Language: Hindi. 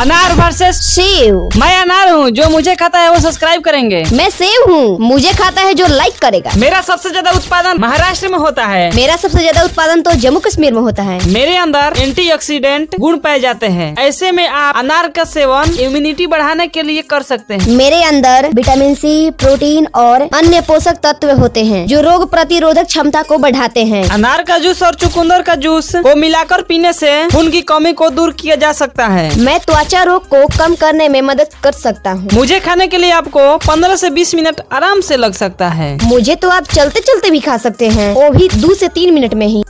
अनार वर्सेस सेव मैं अनार हूँ जो मुझे खाता है वो सब्सक्राइब करेंगे मैं सेव हूँ मुझे खाता है जो लाइक करेगा मेरा सबसे ज्यादा उत्पादन महाराष्ट्र में होता है मेरा सबसे ज्यादा उत्पादन तो जम्मू कश्मीर में होता है मेरे अंदर एंटी गुण पाए जाते हैं ऐसे में आप अनार का सेवन इम्यूनिटी बढ़ाने के लिए कर सकते हैं मेरे अंदर विटामिन सी प्रोटीन और अन्य पोषक तत्व होते हैं जो रोग प्रतिरोधक क्षमता को बढ़ाते हैं अनार का जूस और चुकुंदर का जूस को मिलाकर पीने ऐसी खून की कमी को दूर किया जा सकता है मैं त्वचा रोग को कम करने में मदद कर सकता हूँ मुझे खाने के लिए आपको 15 से 20 मिनट आराम से लग सकता है मुझे तो आप चलते चलते भी खा सकते हैं वो भी दो से तीन मिनट में ही